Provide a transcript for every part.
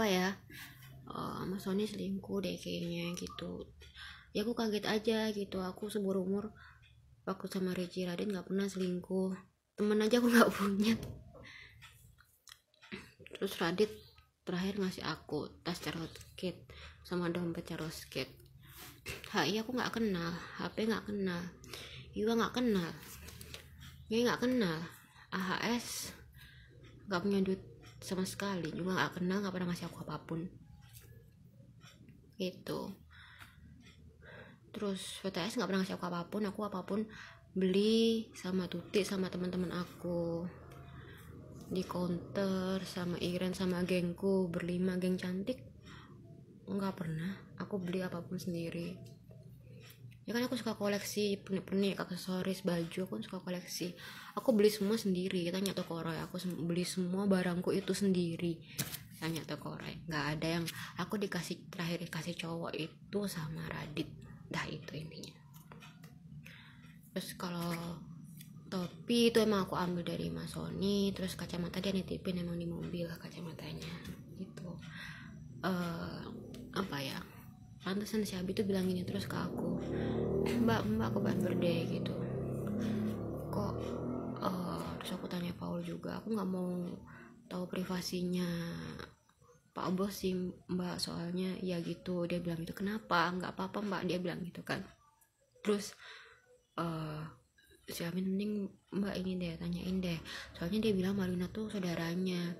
apa ya uh, Sony selingkuh deh kayaknya gitu ya aku kaget aja gitu aku seumur umur waktu sama Regi Raden nggak pernah selingkuh temen aja aku nggak punya terus Radit terakhir ngasih aku tas Charoskit kit sama dompet Charoskit kit HI aku nggak kenal HP nggak kenal Iwa nggak kenal ini nggak kenal AHS nggak punya duit sama sekali juga gak kenal gak pernah ngasih aku apapun gitu terus VTS gak pernah ngasih aku apapun aku apapun beli sama tuti sama teman-teman aku di counter sama Iren sama gengku berlima geng cantik nggak pernah aku beli apapun sendiri ya kan aku suka koleksi pernik-pernik aksesoris baju aku kan suka koleksi aku beli semua sendiri tanya toko Roy aku beli semua barangku itu sendiri tanya toko Roy nggak ada yang aku dikasih terakhir dikasih cowok itu sama Radit dah itu intinya terus kalau topi itu emang aku ambil dari Mas Sony terus kacamata dia nitipin emang di mobil kacamatanya itu uh, eh, apa ya pantesan si Abi tuh bilang gini terus ke aku eh, mbak mbak aku bahan berde gitu kok uh, terus aku tanya Paul juga aku nggak mau tahu privasinya Pak Bos sih mbak soalnya ya gitu dia bilang itu kenapa nggak apa-apa mbak dia bilang gitu kan terus uh, si Amin mending mbak ini deh tanyain deh soalnya dia bilang Marina tuh saudaranya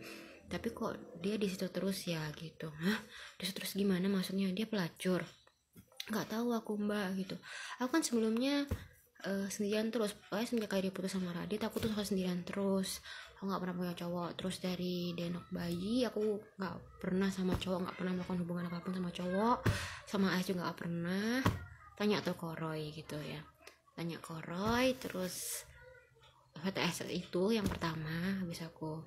tapi kok dia di situ terus ya gitu hah di terus gimana maksudnya dia pelacur nggak tahu aku mbak gitu aku kan sebelumnya uh, sendirian terus pokoknya semenjak kayak dia putus sama Radit aku tuh suka sendirian terus aku nggak pernah punya cowok terus dari denok bayi aku nggak pernah sama cowok nggak pernah melakukan hubungan apapun sama cowok sama Ais juga nggak pernah tanya tuh Koroy gitu ya tanya Koroy terus VTS itu yang pertama habis aku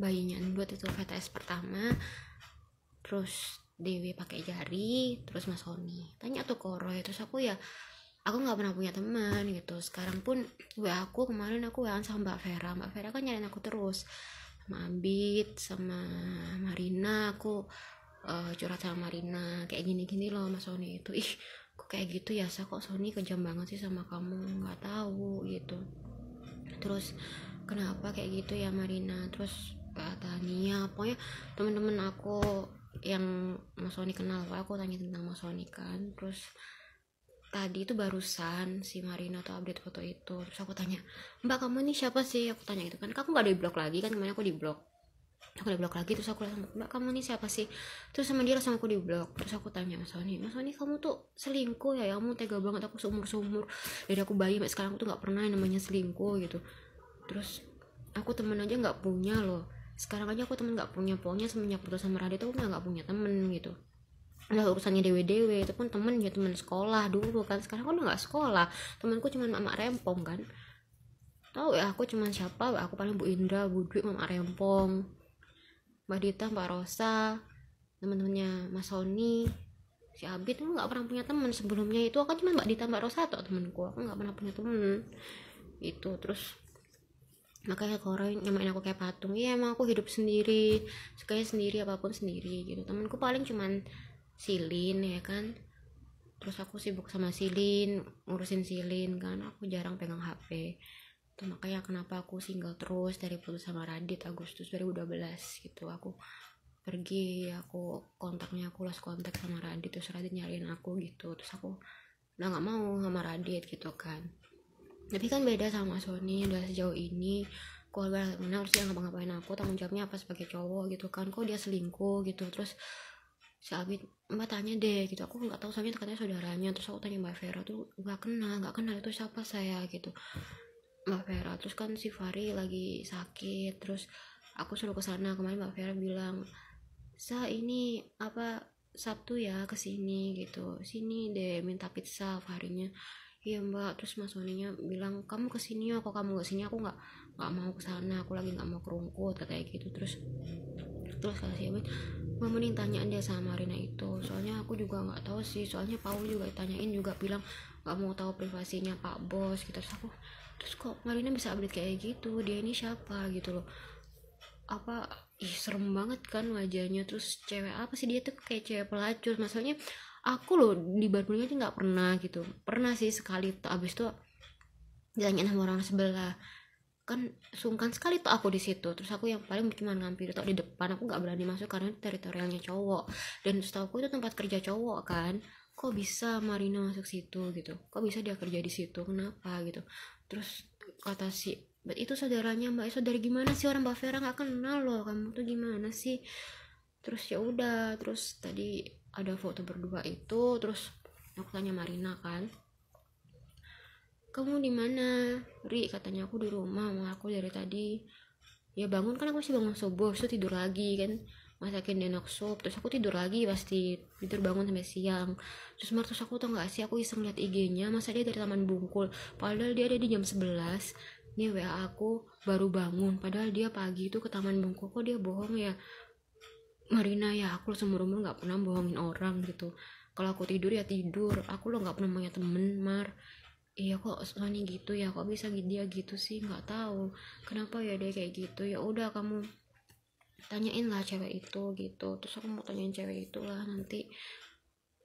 bayinya buat itu VTS pertama terus Dewi pakai jari terus Mas Sony tanya tuh ke Roy terus aku ya aku nggak pernah punya teman gitu sekarang pun WA aku kemarin aku WA sama Mbak Vera Mbak Vera kan nyariin aku terus sama Abid sama Marina aku uh, curhat sama Marina kayak gini-gini loh Mas Sony itu ih kok kayak gitu ya sa kok Sony kejam banget sih sama kamu nggak tahu gitu terus kenapa kayak gitu ya Marina terus kayak Tania pokoknya temen-temen aku yang Mas Sony kenal aku tanya tentang Mas Sony kan terus tadi itu barusan si Marina tuh update foto itu terus aku tanya mbak kamu ini siapa sih aku tanya itu kan. kan aku gak ada di blog lagi kan kemarin aku di blog aku di blog lagi terus aku langsung mbak kamu ini siapa sih terus sama dia langsung aku di blog terus aku tanya mas Sony mas Sony kamu tuh selingkuh ya, kamu tega banget aku seumur seumur dari aku bayi sekarang aku tuh nggak pernah yang namanya selingkuh gitu terus aku temen aja nggak punya loh sekarang aja aku temen gak punya pokoknya semenjak putus sama Radit aku nggak punya temen gitu udah urusannya dewe dewe itu pun temen ya temen sekolah dulu kan sekarang aku udah nggak sekolah temenku cuma mama rempong kan tahu ya aku cuma siapa aku paling Bu Indra Bu Dwi mama rempong Mbak Dita Mbak Rosa temen-temennya Mas Sony si Abid aku nggak pernah punya temen sebelumnya itu aku cuma Mbak Dita Mbak Rosa atau temenku aku nggak pernah punya temen itu terus makanya kalau orang nyamain aku kayak patung iya emang aku hidup sendiri sukanya sendiri apapun sendiri gitu temanku paling cuman silin ya kan terus aku sibuk sama silin ngurusin silin kan aku jarang pegang hp itu makanya kenapa aku single terus dari putus sama Radit Agustus 2012 gitu aku pergi aku kontaknya aku lost kontak sama Radit terus Radit nyariin aku gitu terus aku udah nggak mau sama Radit gitu kan tapi kan beda sama Sony udah sejauh ini keluarga mana harus dia ngapa-ngapain aku tanggung jawabnya apa sebagai cowok gitu kan kok dia selingkuh gitu terus si Abid mbak tanya deh gitu aku nggak tahu soalnya katanya saudaranya terus aku tanya mbak Vera tuh nggak kenal nggak kenal itu siapa saya gitu mbak Vera terus kan si Fari lagi sakit terus aku suruh ke sana kemarin mbak Vera bilang sa ini apa Sabtu ya kesini gitu sini deh minta pizza Farinya iya mbak terus mas Soninya bilang kamu kesini ya kok kamu kesini aku nggak nggak mau kesana aku lagi nggak mau kerungkut kayak gitu terus terus kata si Abed nih tanya dia sama Rina itu soalnya aku juga nggak tahu sih soalnya Paul juga tanyain juga bilang nggak mau tahu privasinya Pak Bos gitu terus aku terus kok Marina bisa update kayak gitu dia ini siapa gitu loh apa ih serem banget kan wajahnya terus cewek apa sih dia tuh kayak cewek pelacur maksudnya aku loh di barbelnya aja nggak pernah gitu pernah sih sekali tuh abis tuh ditanya sama orang sebelah kan sungkan sekali tuh aku di situ terus aku yang paling cuma ngampir tuh di depan aku nggak berani masuk karena teritorialnya cowok dan setahu aku itu tempat kerja cowok kan kok bisa Marina masuk situ gitu kok bisa dia kerja di situ kenapa gitu terus kata si But itu saudaranya Mbak Eso eh, dari gimana sih orang Mbak Vera nggak kenal loh kamu tuh gimana sih terus ya udah terus tadi ada foto berdua itu terus aku tanya Marina kan kamu di mana Ri katanya aku di rumah mau aku dari tadi ya bangun kan aku sih bangun subuh terus tidur lagi kan masakin denok sup terus aku tidur lagi pasti tidur bangun sampai siang terus mar terus aku tau gak sih aku iseng liat IG-nya masa dia dari taman bungkul padahal dia ada di jam 11 ini WA aku baru bangun padahal dia pagi itu ke Taman Bungku kok dia bohong ya Marina ya aku semua umur nggak pernah bohongin orang gitu kalau aku tidur ya tidur aku lo nggak pernah punya temen Mar iya kok Sony gitu ya kok bisa dia gitu sih nggak tahu kenapa ya dia kayak gitu ya udah kamu tanyain lah cewek itu gitu terus aku mau tanyain cewek itu lah nanti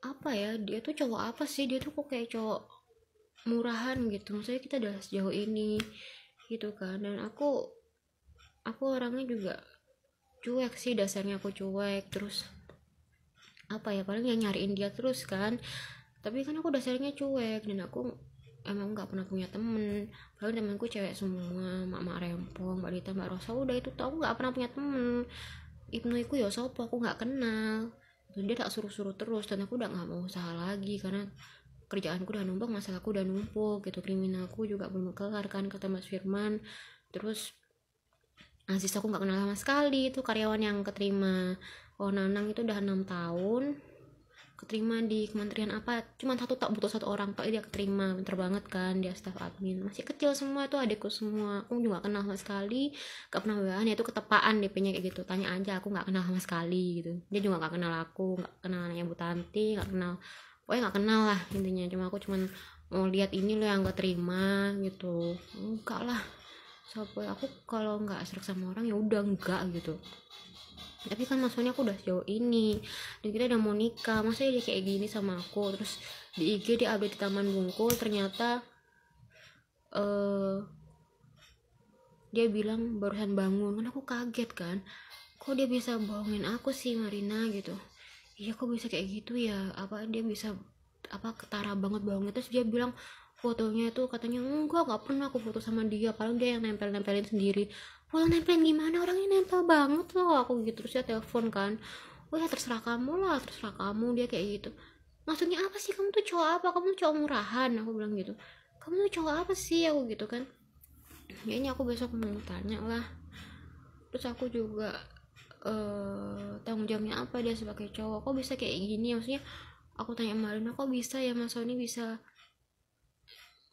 apa ya dia tuh cowok apa sih dia tuh kok kayak cowok murahan gitu maksudnya kita udah sejauh ini gitu kan dan aku aku orangnya juga cuek sih dasarnya aku cuek terus apa ya paling yang nyariin dia terus kan tapi kan aku dasarnya cuek dan aku emang nggak pernah punya temen paling temanku cewek semua mak mak rempong mbak Dita mbak Rosa udah itu tau nggak pernah punya temen Ibnu iku ya sopo aku nggak kenal dan dia tak suruh-suruh terus dan aku udah nggak mau usaha lagi karena kerjaanku udah numpuk masalahku udah numpuk gitu kriminalku juga belum kelar kan kata Mas Firman terus asis ah, aku nggak kenal sama sekali itu karyawan yang keterima oh Nanang itu udah enam tahun keterima di kementerian apa cuma satu tak butuh satu orang tak dia keterima pinter banget kan dia staff admin masih kecil semua itu adikku semua aku juga kenal sama sekali gak pernah bahan itu ketepaan DP-nya kayak gitu tanya aja aku nggak kenal sama sekali gitu dia juga nggak kenal aku nggak kenal anaknya Bu Tanti nggak kenal pokoknya gak kenal lah intinya cuma aku cuman mau lihat ini loh yang gak terima gitu enggak lah sampai ya? aku kalau nggak serak sama orang ya udah enggak gitu tapi kan maksudnya aku udah jauh ini dan kita udah mau nikah masa dia kayak gini sama aku terus di IG di update di taman bungkul ternyata uh, dia bilang barusan bangun kan aku kaget kan kok dia bisa bohongin aku sih Marina gitu iya kok bisa kayak gitu ya apa dia bisa apa ketara banget banget terus dia bilang fotonya itu katanya enggak nggak pernah aku foto sama dia paling dia yang nempel nempelin sendiri kalau nempelin gimana orangnya nempel banget loh aku gitu terus dia telepon kan Oh ya terserah kamu lah terserah kamu dia kayak gitu maksudnya apa sih kamu tuh cowok apa kamu cowok murahan aku bilang gitu kamu tuh cowok apa sih aku gitu kan kayaknya aku besok mau tanya lah terus aku juga uh, tanggung jawabnya apa dia sebagai cowok kok bisa kayak gini maksudnya aku tanya Marina kok bisa ya Mas Sony bisa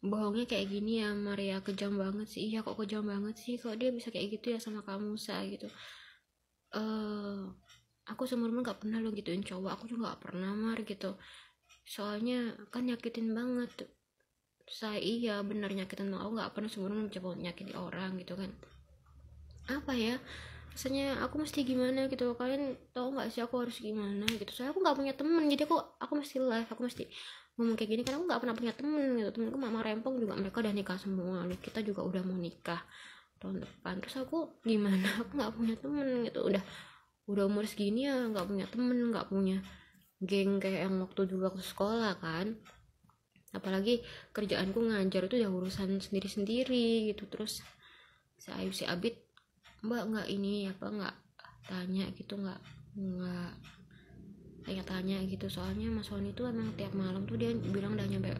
bohongnya kayak gini ya Maria kejam banget sih iya kok kejam banget sih kok dia bisa kayak gitu ya sama kamu sa gitu eh aku sebelumnya nggak pernah lo gituin cowok aku juga gak pernah mar gitu soalnya kan nyakitin banget saya iya benar nyakitin aku nggak pernah sebelumnya mencoba nyakitin orang gitu kan apa ya rasanya aku mesti gimana gitu kalian tau nggak sih aku harus gimana gitu saya aku nggak punya temen jadi aku aku mesti live aku mesti ngomong kayak gini karena aku nggak pernah punya temen gitu temenku mama rempong juga mereka udah nikah semua lalu gitu. kita juga udah mau nikah tahun depan terus aku gimana aku nggak punya temen gitu udah udah umur segini ya nggak punya temen nggak punya geng kayak yang waktu dulu aku sekolah kan apalagi kerjaanku ngajar itu udah urusan sendiri-sendiri gitu terus saya Ayu si Abid mbak nggak ini apa nggak tanya gitu nggak nggak tanya-tanya gitu soalnya Mas Sony tuh emang tiap malam tuh dia bilang udah nyampe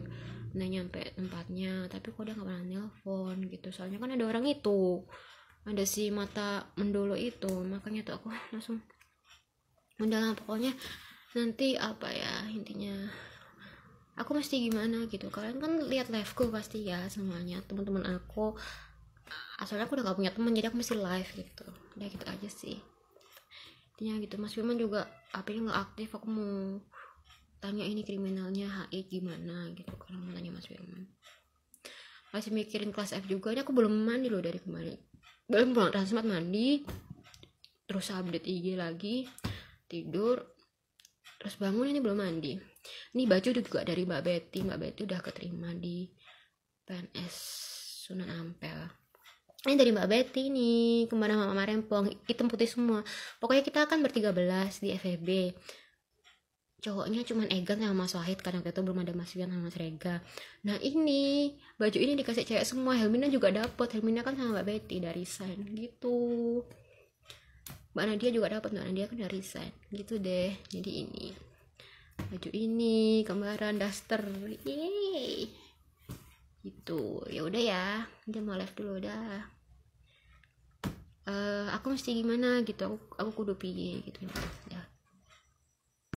udah nyampe tempatnya tapi kok dia nggak pernah nelpon gitu soalnya kan ada orang itu ada si mata mendolo itu makanya tuh aku langsung mendalam pokoknya nanti apa ya intinya aku mesti gimana gitu kalian kan lihat liveku pasti ya semuanya teman-teman aku asalnya aku udah gak punya teman jadi aku masih live gitu udah ya, gitu aja sih intinya gitu mas Firman juga apa yang nggak aktif aku mau tanya ini kriminalnya HI gimana gitu kalau mau tanya mas Firman masih mikirin kelas F juga ini aku belum mandi loh dari kemarin belum pulang transmat mandi terus update IG lagi tidur terus bangun ini belum mandi ini baju juga dari Mbak Betty Mbak Betty udah keterima di PNS Sunan Ampel ini dari Mbak Betty nih kemana Mama Rempong hitam putih semua pokoknya kita akan bertiga belas di FFB. cowoknya cuman Egan sama Mas Wahid karena waktu itu belum ada Mas Wian sama Mas Rega nah ini baju ini dikasih cewek semua Helmina juga dapet Helmina kan sama Mbak Betty dari sign gitu Mbak Nadia juga dapat Mbak Nadia kan dari sign gitu deh jadi ini baju ini kembaran daster yeay gitu ya udah ya dia mau live dulu udah uh, aku mesti gimana gitu aku aku kudu piye gitu ya